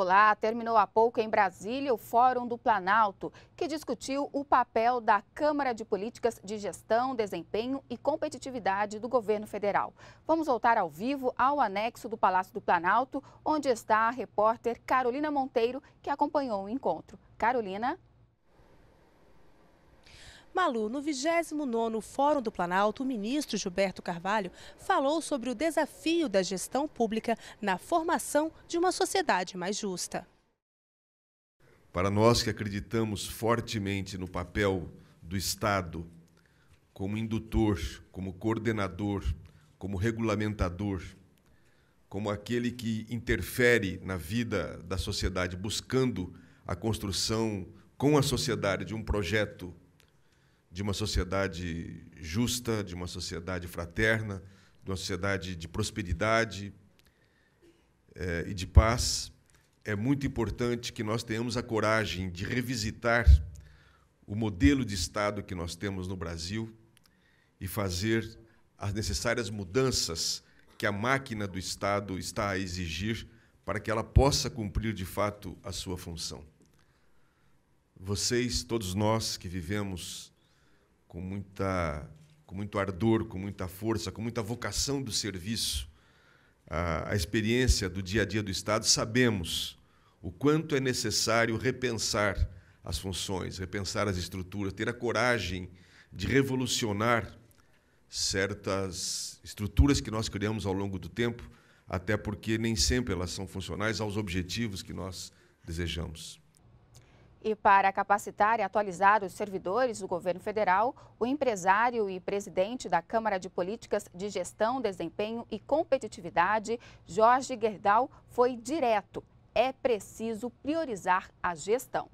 Olá. terminou há pouco em Brasília o Fórum do Planalto, que discutiu o papel da Câmara de Políticas de Gestão, Desempenho e Competitividade do governo federal. Vamos voltar ao vivo ao anexo do Palácio do Planalto, onde está a repórter Carolina Monteiro, que acompanhou o encontro. Carolina. Malu, no 29 Fórum do Planalto, o ministro Gilberto Carvalho falou sobre o desafio da gestão pública na formação de uma sociedade mais justa. Para nós que acreditamos fortemente no papel do Estado como indutor, como coordenador, como regulamentador, como aquele que interfere na vida da sociedade, buscando a construção com a sociedade de um projeto de uma sociedade justa, de uma sociedade fraterna, de uma sociedade de prosperidade eh, e de paz, é muito importante que nós tenhamos a coragem de revisitar o modelo de Estado que nós temos no Brasil e fazer as necessárias mudanças que a máquina do Estado está a exigir para que ela possa cumprir de fato a sua função. Vocês, todos nós que vivemos com, muita, com muito ardor, com muita força, com muita vocação do serviço, a, a experiência do dia a dia do Estado, sabemos o quanto é necessário repensar as funções, repensar as estruturas, ter a coragem de revolucionar certas estruturas que nós criamos ao longo do tempo, até porque nem sempre elas são funcionais aos objetivos que nós desejamos. E para capacitar e atualizar os servidores do governo federal, o empresário e presidente da Câmara de Políticas de Gestão, Desempenho e Competitividade, Jorge Gerdau, foi direto. É preciso priorizar a gestão.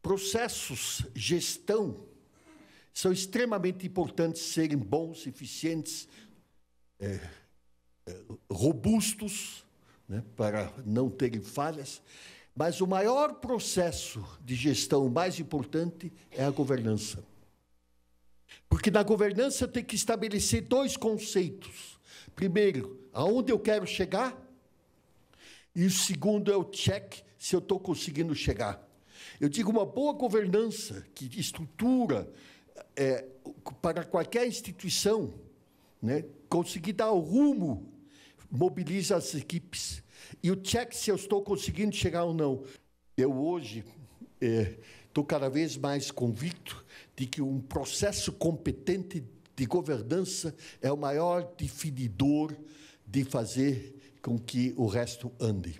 Processos, gestão, são extremamente importantes serem bons, eficientes, é, é, robustos, né, para não terem falhas. Mas o maior processo de gestão, o mais importante, é a governança. Porque na governança tem que estabelecer dois conceitos. Primeiro, aonde eu quero chegar? E o segundo é o check se eu estou conseguindo chegar. Eu digo uma boa governança que estrutura é, para qualquer instituição né, conseguir dar o rumo mobiliza as equipes e o check se eu estou conseguindo chegar ou não. Eu hoje estou é, cada vez mais convicto de que um processo competente de governança é o maior definidor de fazer com que o resto ande.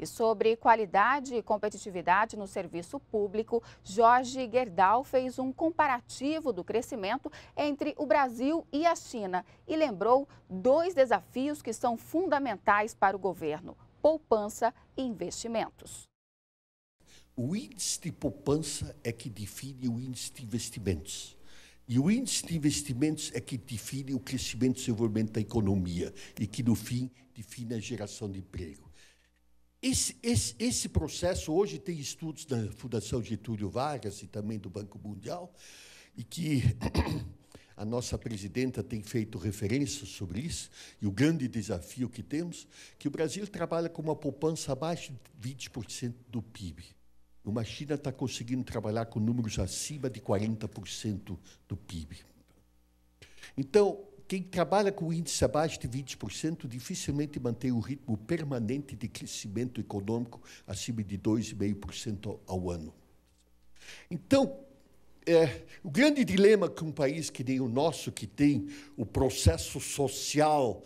E sobre qualidade e competitividade no serviço público, Jorge Gerdau fez um comparativo do crescimento entre o Brasil e a China e lembrou dois desafios que são fundamentais para o governo: poupança e investimentos. O índice de poupança é que define o índice de investimentos. E o índice de investimentos é que define o crescimento e desenvolvimento da economia e que, no fim, define a geração de emprego. Esse, esse, esse processo, hoje tem estudos da Fundação Getúlio Vargas e também do Banco Mundial, e que a nossa presidenta tem feito referência sobre isso, e o grande desafio que temos, que o Brasil trabalha com uma poupança abaixo de 20% do PIB. Uma China está conseguindo trabalhar com números acima de 40% do PIB. Então, quem trabalha com índice abaixo de 20% dificilmente mantém o ritmo permanente de crescimento econômico acima de 2,5% ao ano. Então, é, o grande dilema que um país que nem o nosso, que tem o processo social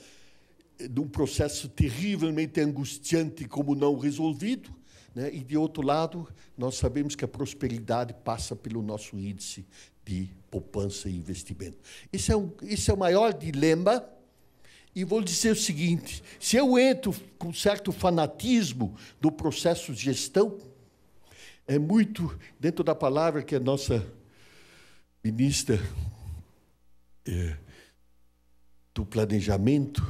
é, de um processo terrivelmente angustiante como não resolvido, né? E, de outro lado, nós sabemos que a prosperidade passa pelo nosso índice de poupança e investimento. Esse é, um, esse é o maior dilema. E vou dizer o seguinte: se eu entro com certo fanatismo do processo de gestão, é muito dentro da palavra que a nossa ministra é, do planejamento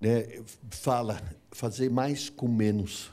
né, fala fazer mais com menos.